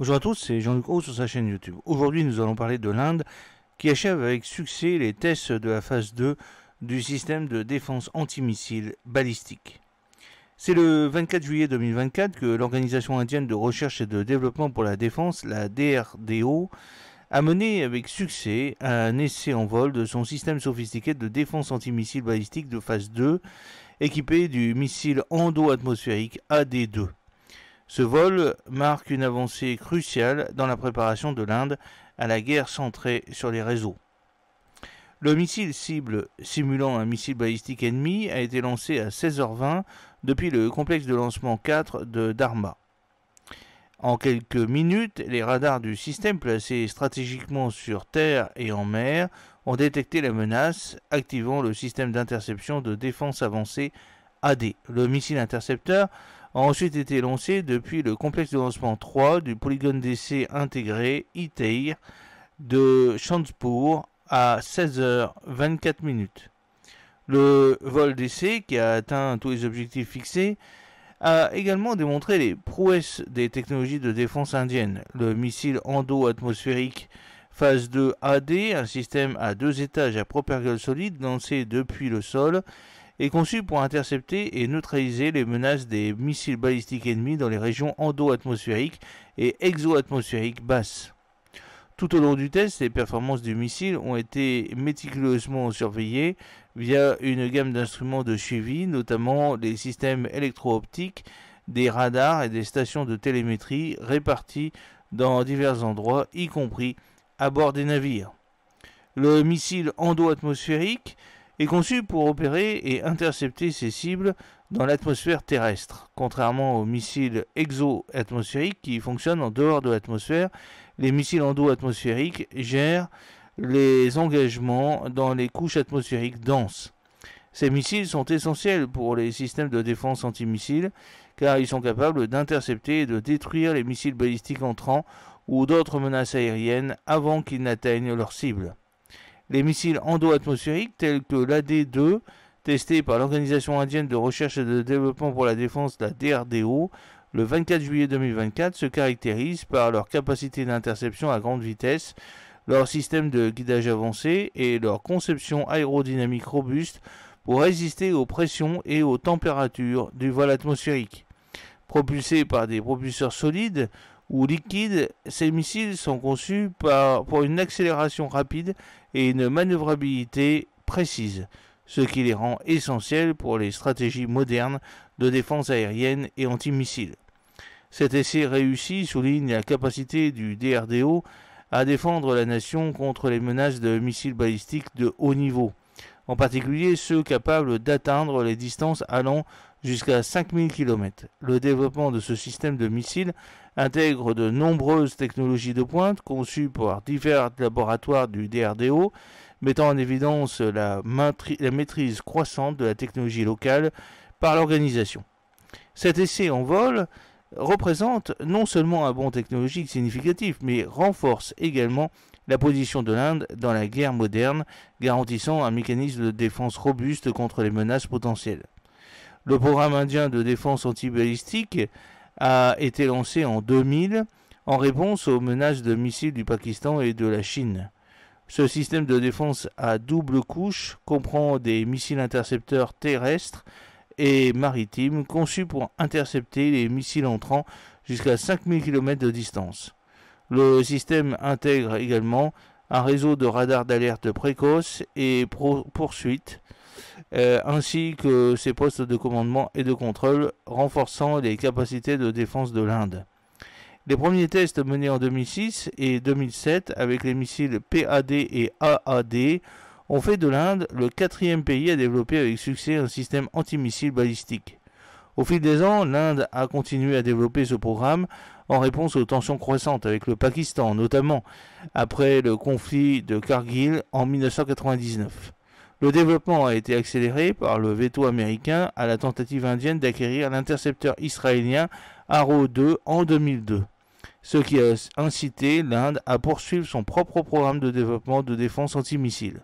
Bonjour à tous, c'est Jean-Luc Haut sur sa chaîne YouTube. Aujourd'hui, nous allons parler de l'Inde qui achève avec succès les tests de la phase 2 du système de défense antimissile balistique. C'est le 24 juillet 2024 que l'Organisation indienne de recherche et de développement pour la défense, la DRDO, a mené avec succès un essai en vol de son système sophistiqué de défense antimissile balistique de phase 2 équipé du missile endo-atmosphérique AD-2. Ce vol marque une avancée cruciale dans la préparation de l'Inde à la guerre centrée sur les réseaux. Le missile cible simulant un missile balistique ennemi a été lancé à 16h20 depuis le complexe de lancement 4 de Dharma. En quelques minutes, les radars du système placés stratégiquement sur terre et en mer ont détecté la menace, activant le système d'interception de défense avancée AD. Le missile intercepteur a ensuite été lancé depuis le complexe de lancement 3 du polygone d'essai intégré ITEIR de Chanspour à 16h24 minutes. Le vol d'essai, qui a atteint tous les objectifs fixés, a également démontré les prouesses des technologies de défense indiennes. Le missile endo-atmosphérique phase 2 AD, un système à deux étages à gueule solide lancé depuis le sol, est conçu pour intercepter et neutraliser les menaces des missiles balistiques ennemis dans les régions endo-atmosphériques et exo-atmosphériques basses. Tout au long du test, les performances du missile ont été méticuleusement surveillées via une gamme d'instruments de suivi, notamment des systèmes électro-optiques, des radars et des stations de télémétrie réparties dans divers endroits, y compris à bord des navires. Le missile endo-atmosphérique est conçu pour opérer et intercepter ses cibles dans l'atmosphère terrestre. Contrairement aux missiles exo-atmosphériques qui fonctionnent en dehors de l'atmosphère, les missiles endo-atmosphériques gèrent les engagements dans les couches atmosphériques denses. Ces missiles sont essentiels pour les systèmes de défense antimissile car ils sont capables d'intercepter et de détruire les missiles balistiques entrants ou d'autres menaces aériennes avant qu'ils n'atteignent leurs cible les missiles endo-atmosphériques tels que l'AD-2, testé par l'Organisation indienne de recherche et de développement pour la défense, la DRDO, le 24 juillet 2024, se caractérisent par leur capacité d'interception à grande vitesse, leur système de guidage avancé et leur conception aérodynamique robuste pour résister aux pressions et aux températures du vol atmosphérique. Propulsés par des propulseurs solides ou liquides, ces missiles sont conçus pour une accélération rapide et une manœuvrabilité précise, ce qui les rend essentiels pour les stratégies modernes de défense aérienne et antimissile. Cet essai réussi souligne la capacité du DRDO à défendre la nation contre les menaces de missiles balistiques de haut niveau en particulier ceux capables d'atteindre les distances allant jusqu'à 5000 km. Le développement de ce système de missiles intègre de nombreuses technologies de pointe conçues par divers laboratoires du DRDO, mettant en évidence la, la maîtrise croissante de la technologie locale par l'organisation. Cet essai en vol représente non seulement un bond technologique significatif, mais renforce également la position de l'Inde dans la guerre moderne, garantissant un mécanisme de défense robuste contre les menaces potentielles. Le programme indien de défense antibalistique a été lancé en 2000 en réponse aux menaces de missiles du Pakistan et de la Chine. Ce système de défense à double couche comprend des missiles intercepteurs terrestres et maritimes conçus pour intercepter les missiles entrants jusqu'à 5000 km de distance. Le système intègre également un réseau de radars d'alerte précoce et poursuite, euh, ainsi que ses postes de commandement et de contrôle, renforçant les capacités de défense de l'Inde. Les premiers tests menés en 2006 et 2007 avec les missiles PAD et AAD ont fait de l'Inde le quatrième pays à développer avec succès un système antimissile balistique. Au fil des ans, l'Inde a continué à développer ce programme en réponse aux tensions croissantes avec le Pakistan, notamment après le conflit de Kargil en 1999. Le développement a été accéléré par le veto américain à la tentative indienne d'acquérir l'intercepteur israélien Arrow 2 en 2002, ce qui a incité l'Inde à poursuivre son propre programme de développement de défense antimissile.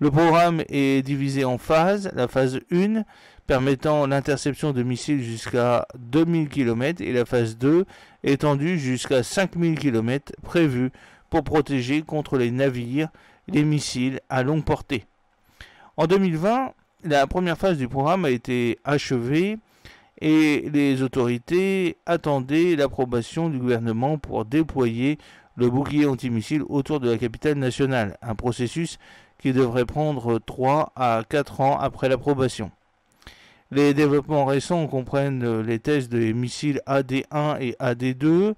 Le programme est divisé en phases. La phase 1 permettant l'interception de missiles jusqu'à 2000 km et la phase 2 étendue jusqu'à 5000 km prévue pour protéger contre les navires les missiles à longue portée. En 2020, la première phase du programme a été achevée et les autorités attendaient l'approbation du gouvernement pour déployer le bouclier antimissile autour de la capitale nationale, un processus qui devrait prendre 3 à 4 ans après l'approbation. Les développements récents comprennent euh, les tests des missiles AD1 et AD2,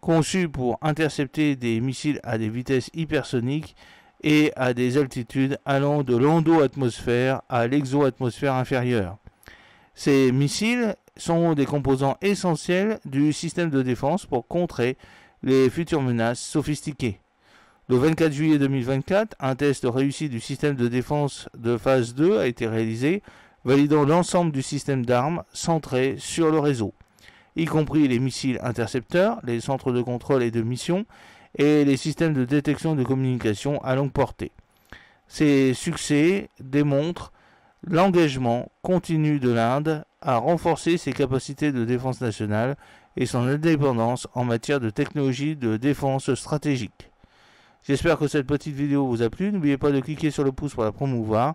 conçus pour intercepter des missiles à des vitesses hypersoniques et à des altitudes allant de l'endo-atmosphère à l'exo-atmosphère inférieure. Ces missiles sont des composants essentiels du système de défense pour contrer les futures menaces sophistiquées. Le 24 juillet 2024, un test réussi du système de défense de phase 2 a été réalisé validant l'ensemble du système d'armes centré sur le réseau, y compris les missiles intercepteurs, les centres de contrôle et de mission, et les systèmes de détection de communication à longue portée. Ces succès démontrent l'engagement continu de l'Inde à renforcer ses capacités de défense nationale et son indépendance en matière de technologie de défense stratégique. J'espère que cette petite vidéo vous a plu. N'oubliez pas de cliquer sur le pouce pour la promouvoir